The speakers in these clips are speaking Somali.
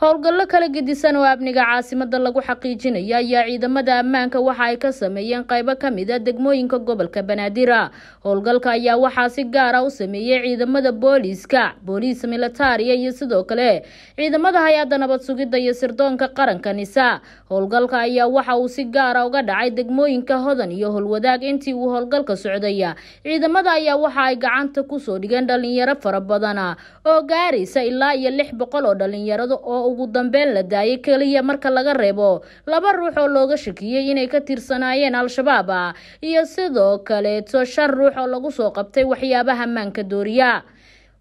howlgallo kala gedisan oo amniga caasimada lagu xaqiijinayo ayaa ciidamada ammaanka waxa ay ka sameeyeen qaybo ka mid a ah degmooyinka gobolka banaadira howlgalka ayaa waxaa si gaara ah u sameeyey ciidamada booliiska booliis militaria iyo sidoo kale ciidamada hay-adda nabad sugidda iyo sirdoonka qaranka nisa howlgalka ayaa waxa uu si gaara ah uga dhacay degmooyinka hodan iyo howlwadaag intii uu howlgalka socdaya ciidamada ayaa waxa ay gacanta kusoo dhigeen dhalinyaro fara badana oo gaaraysa ilaa iyo lix boqol oo dhalinyarada oo ugu dambeyn la daayay keliya marka laga reebo laba ruux oo looga shakiyey inay ka tirsanaayeen al-shabaab iyo sidoo kaleeto shan ruux oo lagu soo qabtay waxyaabaha maanka dooriya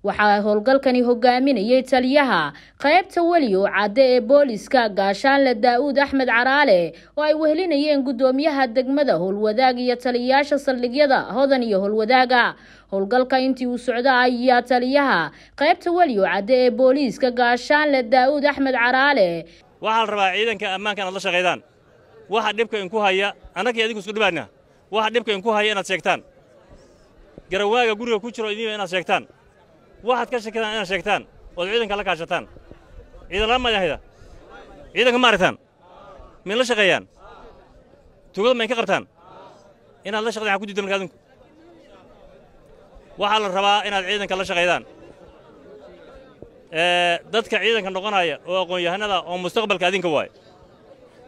waxaa howlgalkani hogaaminayay taliyaha qaybta weli oo cadde ee booliska gaashaanle daa'uud axmed caraale oo ay wehelinayeen guddoomiyaha degmada howlwadaag iyo taliyayaasha saldhigyada hodan iyo howlwadaaga howlgalka intii uu socdo ayaa taliyaha qaybta weli oo cadde ee booliiska gaashaanle daa'uud axmed caraale waxaa la rabaa ciidanka ammaanka inaad la shaqaydaan waxa dhibka inku haya annagii adigu isku dhibaana waxa dhibka inku haya inaad sheegtaan garawaaga guriga ku jiro idiinba inaad sheegtaan waxaad ka shakidaan inaad sheegtaan ood ciidanka la kaashataan ciidanlaa madahda ciidanka ma aritaan min la shaqeeyaan tugada mayn ka qabtaan inaad la shaqdaan xa ku diidda marka adinku waxaa la rabaa inaad ciidanka la shaqaydaan dadka ciidanka noqonaya oo aqoon-yahanada oo mustaqbalka adinka waay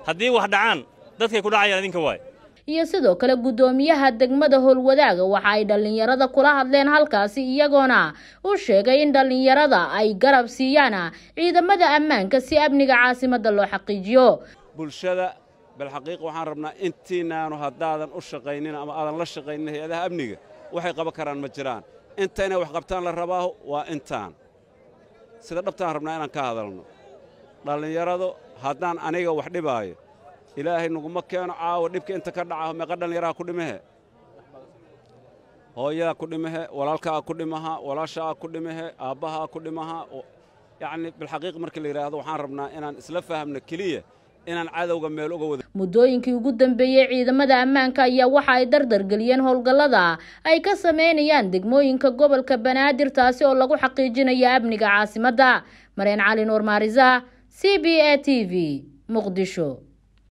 haddii wax dhacaan dadkay ku dhacayaan adinka waay iyo sidoo kale guddoomiyaha degmada howlwadaaga waxa ay dhallinyarada kula hadleen halkaasi iyagoona u sheegay in dhallinyarada ay garab siiyaan ciidamada ammaanka si amniga caasimadda loo xaqiijiyo bulshada bal waxaan rabnaa intiinaanu haddaadan u shaqaynin ama aadan la shaqaynin hay-adaha amniga waxay qaban karaan ma jiraan inta inay wax qabtaan la rabaaho waa intaan sida dhabtaan rabnaa inaan ka hadalno dhallinyaradu haddaan aniga wax dhibaayo ilaahay naguma keeno caawa dhibka inta ka dhaca meeqa dhallinyaraha ku dhimahe hooyadaa ku dhimahe walaalkaa ku dhimaha walaashaa ku dhimahe aabbahaa ku dhimaha yacnii bilxaqiiq markii la yidhaahdo waxaan rabnaa inaan isla fahamno keliya inaan cadowga meel uga wada muddooyinkii ugu dambeeyey ciidamada ammaanka ayaa waxa ay dardargeliyeen howlgallada ay ka sameynayaan degmooyinka gobolka banaadir taasi oo lagu xaqiijinayo amniga caasimadda mareen cali nuur maarisa c b a t v muqdisho